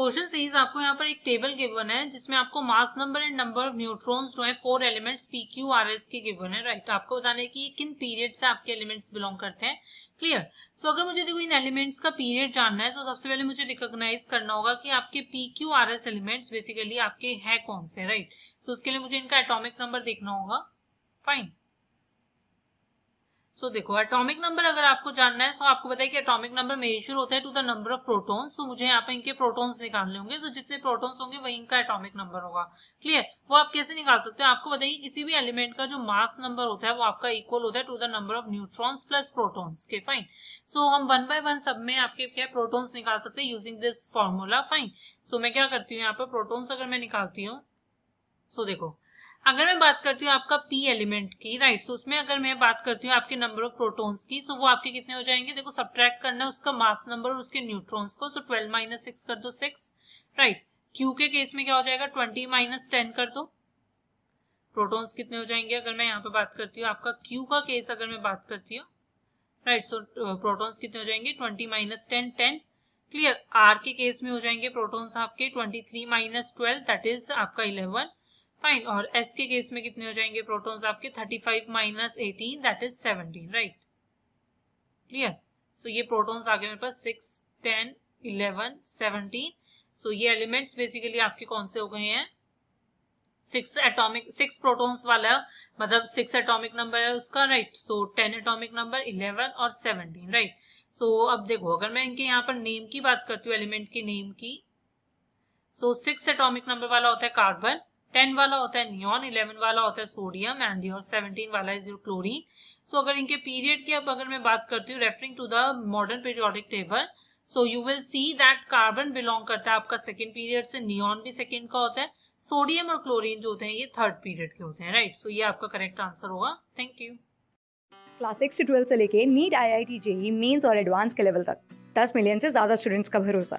Question series आपको यहाँ पर एक टेबल गिवन है जिसमें आपको mass number and number of neutrons जो है four elements P Q R S के गिवन तो है राइट आपको बताने की किन पीरियड से आपके एलिमेंट्स बिलोंग करते हैं क्लियर सो so, अगर मुझे देखो इन एलिमेंट्स का पीरियड जानना है तो सबसे पहले मुझे रिकॉग्नाइज करना होगा कि आपके P Q R S elements basically आपके है कौन से राइट right? सो so, उसके लिए मुझे इनका एटोमिक नंबर देखना होगा फाइन सो so, देखो एटॉमिक नंबर अगर आपको जानना है सो so आपको बताया कि एटॉमिक नंबर मेजर होता है to the number of protons so मुझे यहाँ पे इनके प्रोटॉन्स निकालने होंगे सो so, जितने प्रोटॉन्स होंगे वही इनका एटॉमिक नंबर होगा क्लियर वो आप कैसे निकाल सकते हो आपको बताइए किसी भी एलिमेंट का जो मास नंबर होता है वो आपका इक्वल होता है to the number of neutrons plus protons के फाइन सो so, हम वन बाय वन सब में आपके क्या प्रोटोन्स निकाल सकते हैं using this formula fine so मैं क्या करती हूँ यहाँ पर प्रोटोन्स अगर मैं निकालती हूँ सो so, देखो अगर मैं बात करती हूँ आपका पी एलिमेंट की राइट सो उसमें अगर मैं बात करती हूँ आपके नंबर ऑफ प्रोटॉन्स की सो वो आपके कितने हो जाएंगे देखो सब्ट्रैक्ट करना है उसका मास नंबर और उसके न्यूट्रॉन्स को सो ट्वेल्व माइनस सिक्स कर दो सिक्स राइट क्यू के केस में क्या हो जाएगा ट्वेंटी माइनस टेन कर दो प्रोटोन्स कितने हो जाएंगे अगर मैं यहाँ पे बात करती हूँ आपका क्यू का केस अगर मैं बात करती हूँ राइट सो प्रोटोन्स कितने हो जाएंगे twenty minus ten ten clear R के केस में हो जाएंगे प्रोटोन्स आपके twenty three minus twelve that is आपका इलेवन फाइन और एस के केस में कितने हो जाएंगे प्रोटॉन्स आपके 35 minus eighteen that is 17 right clear so ये प्रोटॉन्स आगे मेरे पास 6 10 11 17 सो so ये एलिमेंट्स बेसिकली आपके कौन से हो गए हैं सिक्स एटॉमिक सिक्स प्रोटॉन्स वाला मतलब सिक्स एटॉमिक नंबर है उसका right so ten atomic number eleven और सेवनटीन राइट सो अब देखो अगर मैं इनके यहाँ पर नेम की बात करती हूँ एलिमेंट के नेम की सो सिक्स एटॉमिक नंबर वाला होता है कार्बन टेन वाला होता है नियॉन इलेवन वाला होता है सोडियम एंड योर सेवनटीन वाला इज योर क्लोरीन सो अगर इनके पीरियड की अब अगर मैं बात करती हूँ referring to the modern periodic table so you will see that carbon belong करता है आपका सेकेंड पीरियड से नियॉन भी सेकेंड का होता है सोडियम और क्लोरीन जो होते हैं ये थर्ड पीरियड के होते हैं राइट right? सो so ये आपका करेक्ट आंसर होगा थैंक यू क्लास सिक्स से ट्वेल्व से लेके NEET I I T JEE mains और एडवांस के लेवल तक दस मिलियन से ज्यादा स्टूडेंट्स का भरोसा